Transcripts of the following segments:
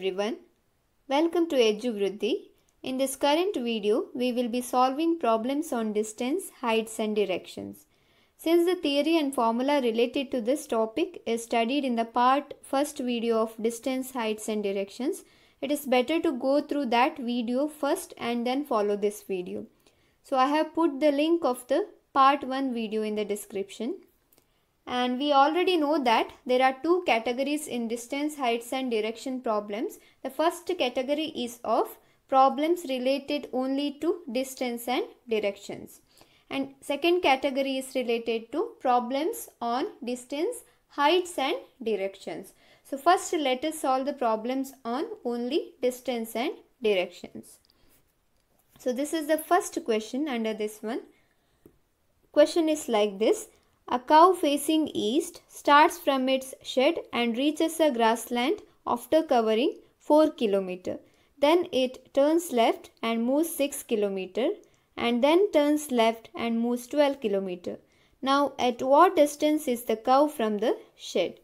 everyone. Welcome to EduVruddhi. In this current video, we will be solving problems on distance, heights and directions. Since the theory and formula related to this topic is studied in the part first video of distance, heights and directions, it is better to go through that video first and then follow this video. So I have put the link of the part 1 video in the description. And we already know that there are two categories in distance, heights and direction problems. The first category is of problems related only to distance and directions. And second category is related to problems on distance, heights and directions. So first let us solve the problems on only distance and directions. So this is the first question under this one. Question is like this. A cow facing east starts from its shed and reaches a grassland after covering 4 km. Then it turns left and moves 6 km and then turns left and moves 12 km. Now at what distance is the cow from the shed?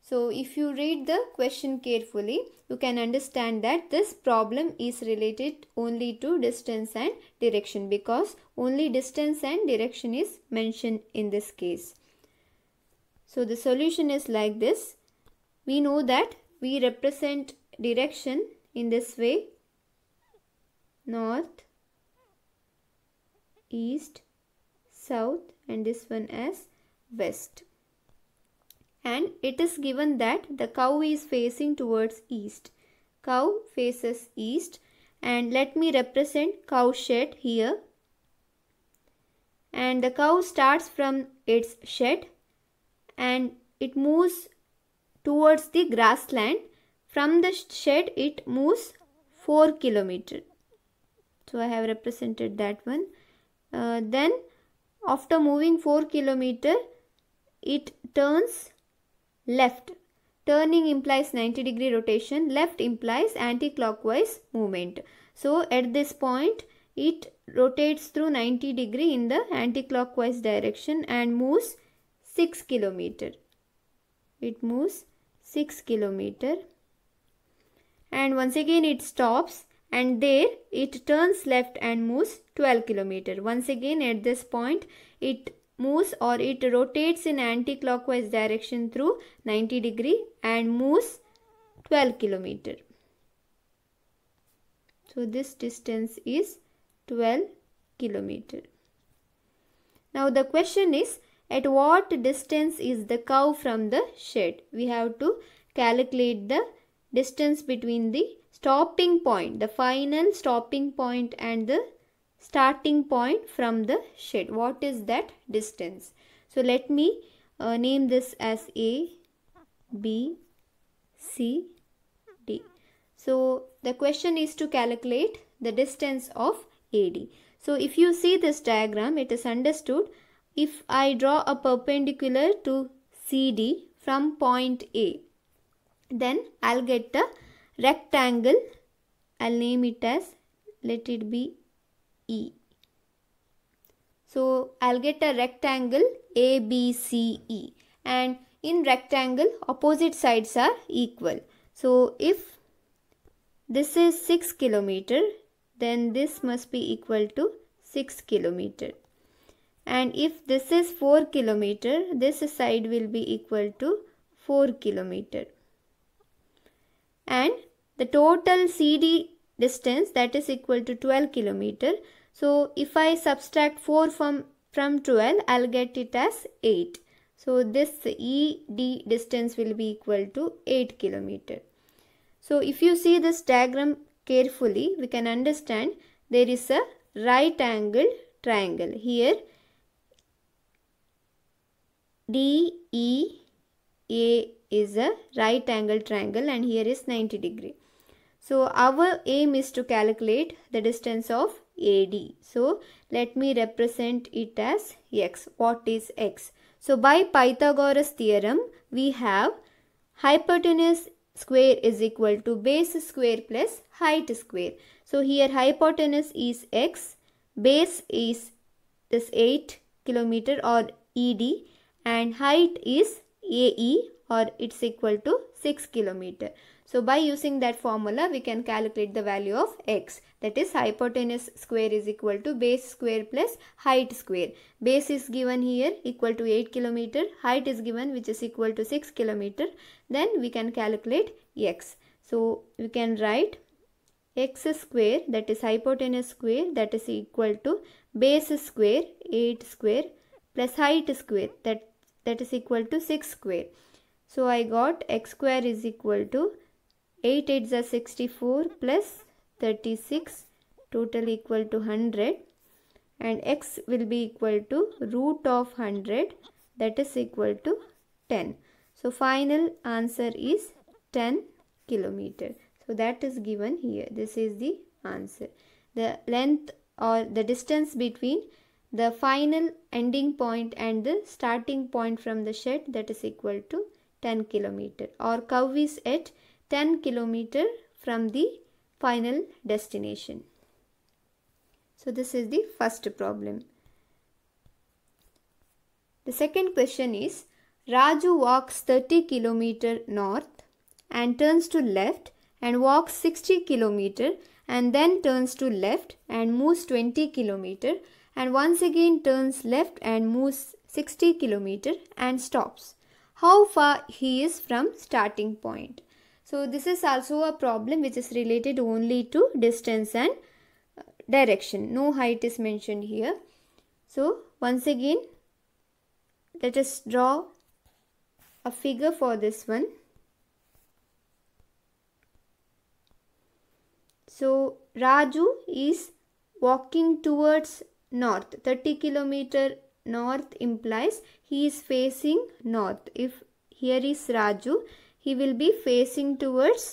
So if you read the question carefully, you can understand that this problem is related only to distance and direction because only distance and direction is mentioned in this case. So the solution is like this. We know that we represent direction in this way north, east, south and this one as west and it is given that the cow is facing towards east. Cow faces east and let me represent cow shed here. And the cow starts from its shed and it moves towards the grassland. From the shed it moves 4 kilometer. So I have represented that one. Uh, then after moving 4 kilometer it turns left. Turning implies 90 degree rotation, left implies anti-clockwise movement. So at this point, it rotates through 90 degree in the anti-clockwise direction and moves 6 kilometer. It moves 6 kilometer. And once again it stops and there it turns left and moves 12 kilometer. Once again at this point it moves or it rotates in anti-clockwise direction through 90 degree and moves 12 kilometer. So this distance is 12 kilometer. Now the question is at what distance is the cow from the shed? We have to calculate the distance between the stopping point, the final stopping point and the starting point from the shed. What is that distance? So let me uh, name this as A, B, C, D. So the question is to calculate the distance of AD. So if you see this diagram, it is understood if I draw a perpendicular to CD from point A, then I'll get the rectangle. I'll name it as, let it be E. So I'll get a rectangle ABCE and in rectangle opposite sides are equal. So if this is 6 kilometer then this must be equal to 6 kilometer and if this is 4 kilometer this side will be equal to 4 kilometer and the total CD distance that is equal to 12 kilometer so if I subtract 4 from, from 12, I'll get it as 8. So this ED distance will be equal to 8 kilometer. So if you see this diagram carefully, we can understand there is a right angle triangle. Here DEA is a right angle triangle and here is 90 degree. So our aim is to calculate the distance of AD. So let me represent it as x. What is x? So by Pythagoras theorem, we have hypotenuse square is equal to base square plus height square. So here hypotenuse is x, base is this 8 kilometer or ED and height is AE or it's equal to 6 kilometer. So by using that formula, we can calculate the value of x. That is hypotenuse square is equal to base square plus height square. Base is given here equal to 8 kilometer. Height is given which is equal to 6 kilometer. Then we can calculate x. So we can write x square that is hypotenuse square that is equal to base square 8 square plus height square that that is equal to 6 square. So I got x square is equal to 8 8s are 64 plus 36 total equal to 100 and x will be equal to root of 100 that is equal to 10. So final answer is 10 kilometer. So that is given here. This is the answer. The length or the distance between the final ending point and the starting point from the shed that is equal to 10 kilometer or curve is at 10 kilometer from the final destination. So this is the first problem. The second question is Raju walks 30 kilometer north and turns to left and walks 60 kilometer and then turns to left and moves 20 kilometer and once again turns left and moves 60 kilometer and stops. How far he is from starting point? So this is also a problem which is related only to distance and uh, direction. No height is mentioned here. So once again let us draw a figure for this one. So Raju is walking towards north. 30 kilometer north implies he is facing north. If here is Raju, he will be facing towards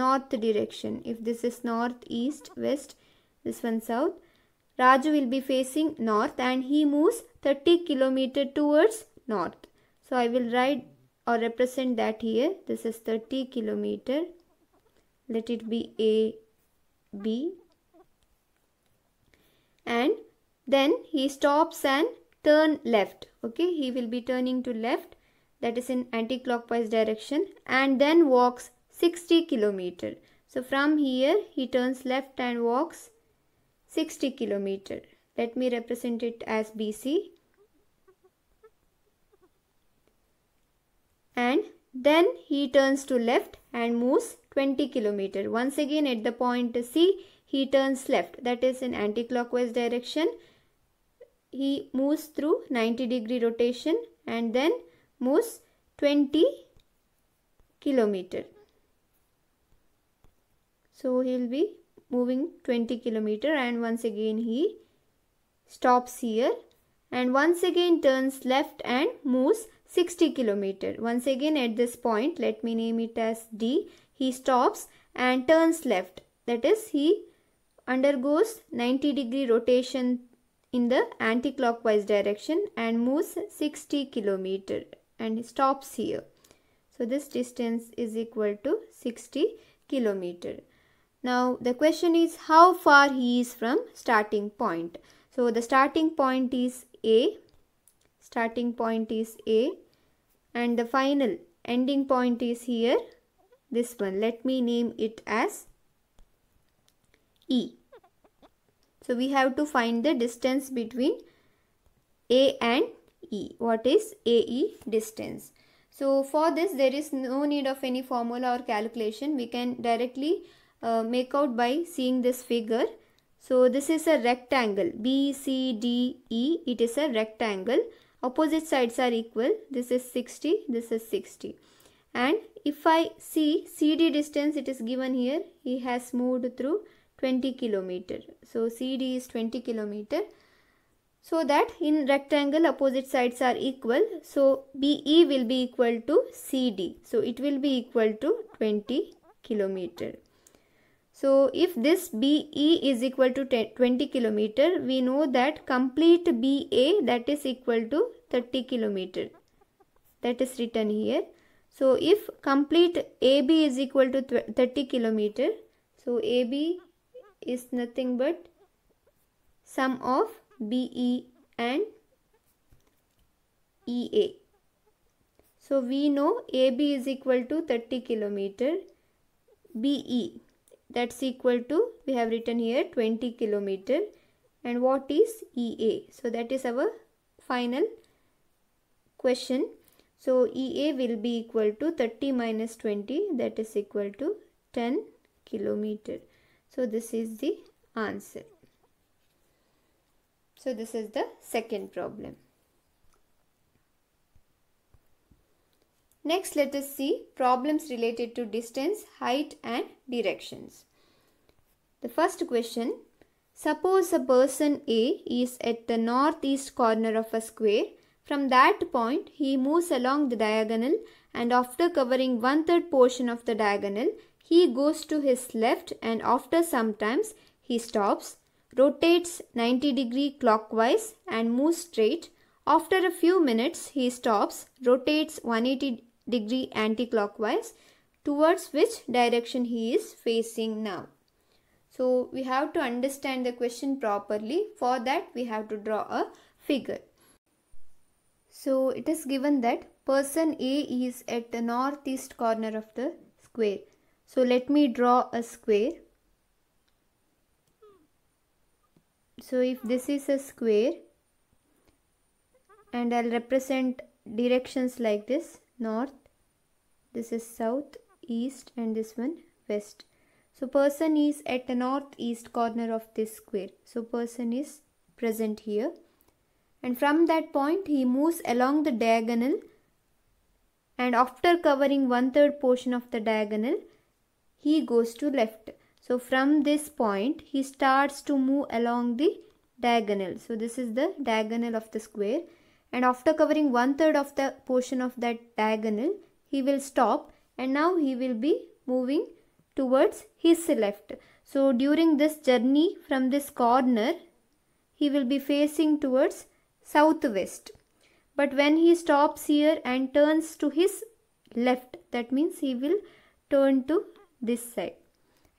north direction. If this is north, east, west, this one south. Raju will be facing north and he moves 30 kilometer towards north. So I will write or represent that here. This is 30 kilometer. Let it be A, B. And then he stops and turn left. Okay, he will be turning to left that is in anti-clockwise direction and then walks 60 kilometer. So from here he turns left and walks 60 kilometer. Let me represent it as BC. And then he turns to left and moves 20 kilometer. Once again at the point C he turns left that is in anti-clockwise direction. He moves through 90 degree rotation and then moves 20 kilometer. So he will be moving 20 kilometer and once again he stops here and once again turns left and moves 60 kilometer. Once again at this point let me name it as D. He stops and turns left that is he undergoes 90 degree rotation in the anti-clockwise direction and moves 60 kilometer and stops here. So this distance is equal to 60 kilometer. Now the question is how far he is from starting point. So the starting point is A, starting point is A and the final ending point is here, this one. Let me name it as E. So we have to find the distance between A and AE. What is AE distance? So for this there is no need of any formula or calculation. We can directly uh, make out by seeing this figure. So this is a rectangle BCDE. It is a rectangle. Opposite sides are equal. This is 60. This is 60. And if I see CD distance it is given here. He has moved through 20 kilometer. So CD is 20 kilometer so that in rectangle opposite sides are equal so BE will be equal to CD so it will be equal to 20 kilometer so if this BE is equal to 10, 20 kilometer we know that complete BA that is equal to 30 kilometer that is written here so if complete AB is equal to 30 kilometer so AB is nothing but sum of BE and EA. So we know AB is equal to 30 kilometer. BE that's equal to we have written here 20 kilometer and what is EA? So that is our final question. So EA will be equal to 30 minus 20 that is equal to 10 kilometer. So this is the answer. So this is the second problem. Next let us see problems related to distance, height and directions. The first question, suppose a person A is at the northeast corner of a square. From that point he moves along the diagonal and after covering one third portion of the diagonal he goes to his left and after sometimes he stops rotates 90 degree clockwise and moves straight. After a few minutes, he stops, rotates 180 degree anti-clockwise towards which direction he is facing now. So we have to understand the question properly. For that, we have to draw a figure. So it is given that person A is at the northeast corner of the square. So let me draw a square. so if this is a square and I'll represent directions like this north this is south east and this one west so person is at the northeast corner of this square so person is present here and from that point he moves along the diagonal and after covering one third portion of the diagonal he goes to left so from this point he starts to move along the diagonal. So this is the diagonal of the square and after covering one third of the portion of that diagonal he will stop and now he will be moving towards his left. So during this journey from this corner he will be facing towards southwest. But when he stops here and turns to his left that means he will turn to this side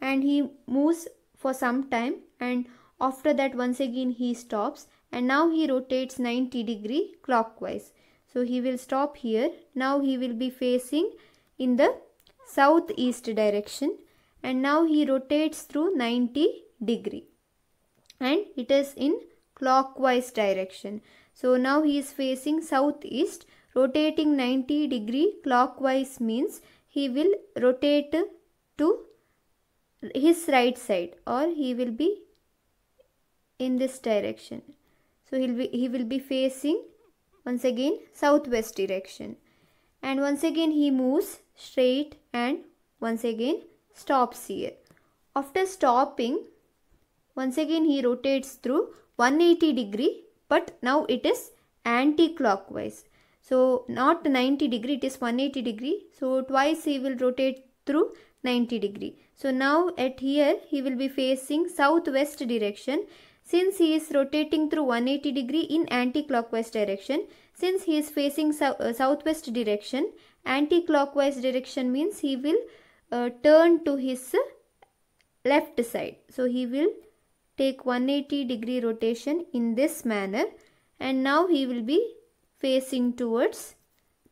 and he moves for some time and after that once again he stops and now he rotates 90 degree clockwise. So he will stop here. Now he will be facing in the southeast direction and now he rotates through 90 degree and it is in clockwise direction. So now he is facing southeast. Rotating 90 degree clockwise means he will rotate to his right side or he will be in this direction so he'll be he will be facing once again southwest direction and once again he moves straight and once again stops here after stopping once again he rotates through 180 degree but now it is anti-clockwise so not 90 degree it is 180 degree so twice he will rotate through 90 degree so now at here he will be facing southwest direction since he is rotating through 180 degree in anti-clockwise direction. Since he is facing sou uh, southwest direction, anti-clockwise direction means he will uh, turn to his left side. So he will take 180 degree rotation in this manner and now he will be facing towards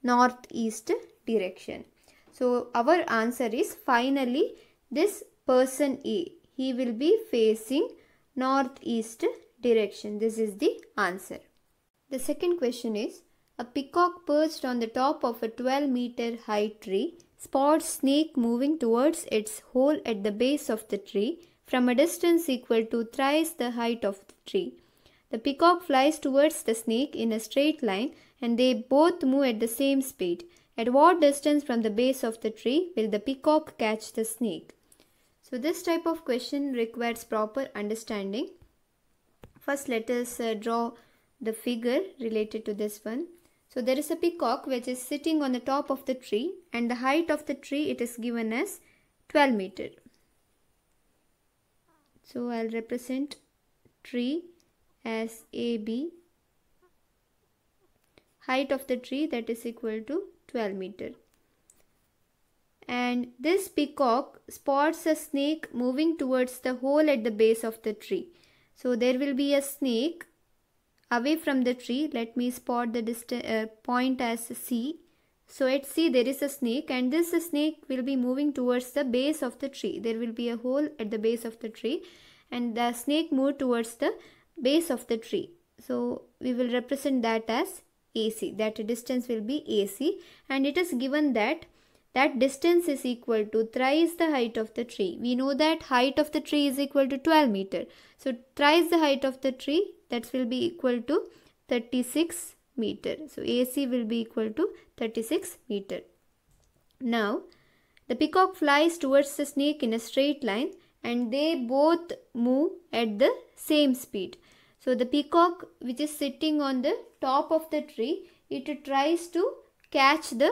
northeast direction. So our answer is finally this person A. He will be facing northeast direction. This is the answer. The second question is, a peacock perched on the top of a 12 meter high tree spots snake moving towards its hole at the base of the tree from a distance equal to thrice the height of the tree. The peacock flies towards the snake in a straight line and they both move at the same speed. At what distance from the base of the tree will the peacock catch the snake? So this type of question requires proper understanding. First let us uh, draw the figure related to this one. So there is a peacock which is sitting on the top of the tree and the height of the tree it is given as 12 meter. So I'll represent tree as AB. Height of the tree that is equal to 12 meter and this peacock spots a snake moving towards the hole at the base of the tree. So there will be a snake away from the tree. Let me spot the uh, point as C. So at C there is a snake and this snake will be moving towards the base of the tree. There will be a hole at the base of the tree and the snake moved towards the base of the tree. So we will represent that as AC that distance will be AC and it is given that that distance is equal to thrice the height of the tree. We know that height of the tree is equal to 12 meter. So thrice the height of the tree that will be equal to 36 meter. So AC will be equal to 36 meter. Now the peacock flies towards the snake in a straight line and they both move at the same speed. So the peacock which is sitting on the top of the tree, it tries to catch the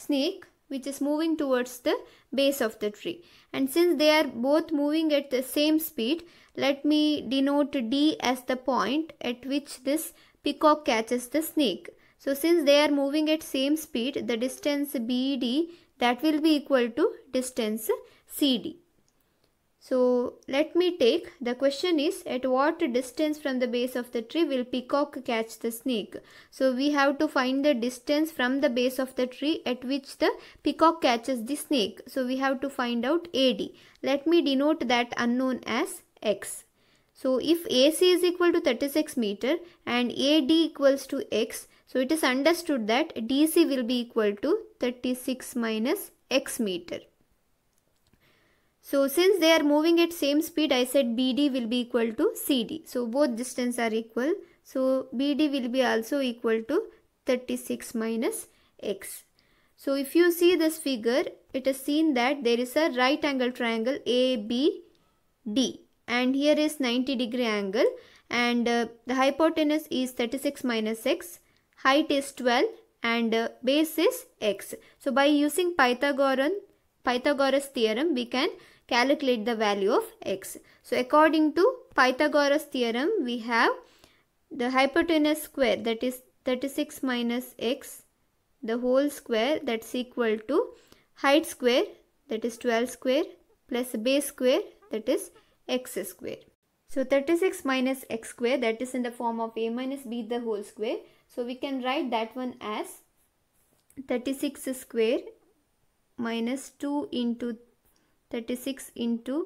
snake which is moving towards the base of the tree. And since they are both moving at the same speed, let me denote D as the point at which this peacock catches the snake. So since they are moving at same speed, the distance BD that will be equal to distance CD. So let me take, the question is at what distance from the base of the tree will peacock catch the snake? So we have to find the distance from the base of the tree at which the peacock catches the snake. So we have to find out AD. Let me denote that unknown as X. So if AC is equal to 36 meter and AD equals to X, so it is understood that DC will be equal to 36 minus X meter. So since they are moving at same speed, I said BD will be equal to CD. So both distance are equal. So BD will be also equal to 36 minus x. So if you see this figure, it is seen that there is a right angle triangle ABD and here is 90 degree angle and uh, the hypotenuse is 36 minus x, height is 12 and uh, base is x. So by using Pythagorean, Pythagoras theorem, we can calculate the value of x. So according to Pythagoras theorem, we have the hypotenuse square that is 36 minus x the whole square that's equal to height square that is 12 square plus base square that is x square. So 36 minus x square that is in the form of a minus b the whole square. So we can write that one as 36 square minus 2 into 36 into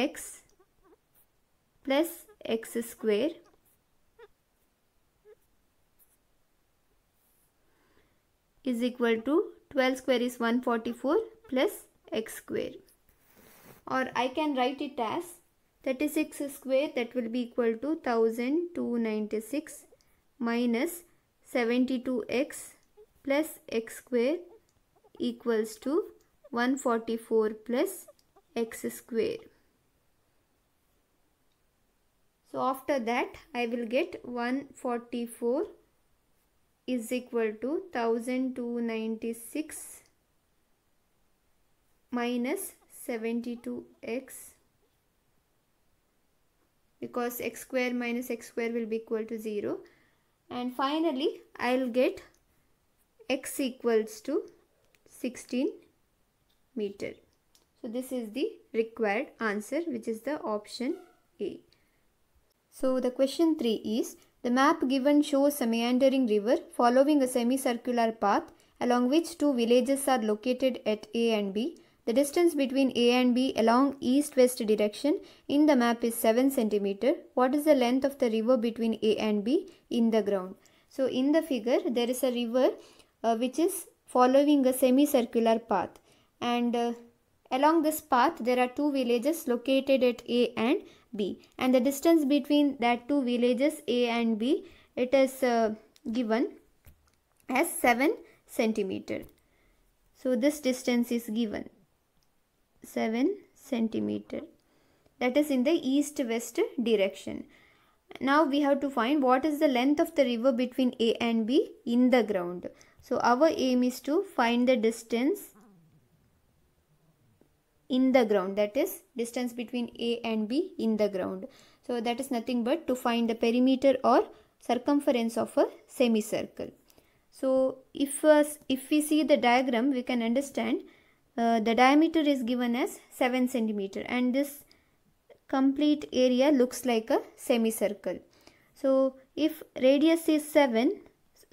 x plus x square is equal to 12 square is 144 plus x square or I can write it as 36 square that will be equal to 1296 minus 72x plus x square equals to 144 plus x square. So after that I will get 144 is equal to 1296 minus 72x because x square minus x square will be equal to 0 and finally I'll get x equals to 16 meter. So this is the required answer which is the option A. So the question 3 is the map given shows a meandering river following a semicircular path along which two villages are located at A and B. The distance between A and B along east-west direction in the map is 7 cm. What is the length of the river between A and B in the ground? So in the figure there is a river uh, which is following a semicircular path and uh, along this path there are two villages located at A and B and the distance between that two villages A and B it is uh, given as 7 centimeter. So this distance is given 7 centimeter that is in the east west direction. Now we have to find what is the length of the river between A and B in the ground. So our aim is to find the distance in the ground that is distance between A and B in the ground. So that is nothing but to find the perimeter or circumference of a semicircle. So if, uh, if we see the diagram we can understand uh, the diameter is given as 7 centimeter and this complete area looks like a semicircle. So if radius is 7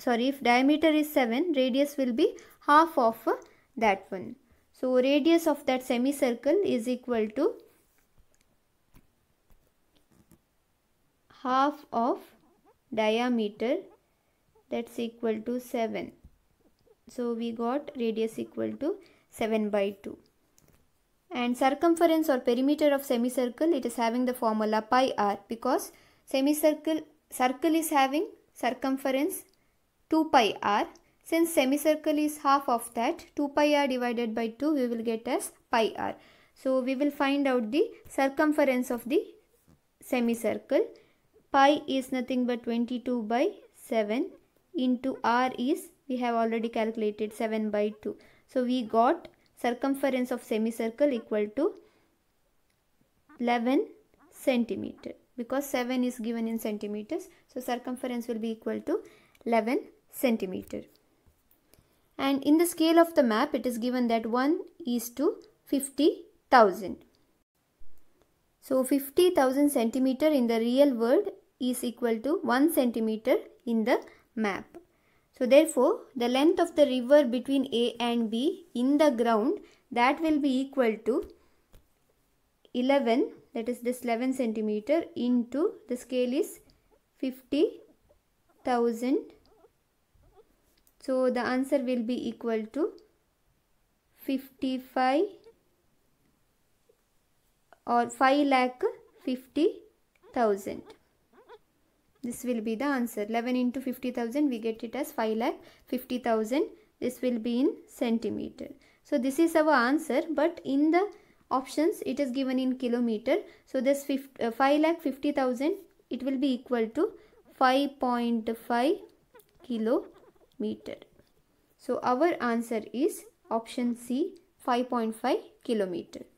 sorry if diameter is 7 radius will be half of uh, that one. So radius of that semicircle is equal to half of diameter that's equal to 7. So we got radius equal to 7 by 2. And circumference or perimeter of semicircle it is having the formula pi r because semicircle circle is having circumference 2 pi r since semicircle is half of that, 2 pi r divided by 2 we will get as pi r. So we will find out the circumference of the semicircle. Pi is nothing but 22 by 7 into r is we have already calculated 7 by 2. So we got circumference of semicircle equal to 11 centimeter because 7 is given in centimeters. So circumference will be equal to 11 centimeter and in the scale of the map it is given that 1 is to 50,000. So 50,000 centimeter in the real world is equal to 1 centimeter in the map. So therefore the length of the river between A and B in the ground that will be equal to 11 that is this 11 centimeter into the scale is 50,000 so the answer will be equal to 55 or 5 lakh 50,000. This will be the answer. 11 into 50,000 we get it as 5 lakh 50,000. This will be in centimeter. So this is our answer but in the options it is given in kilometer. So this uh, 5 lakh 50,000 it will be equal to 5.5 kilo meter. So our answer is option C 5.5 kilometer.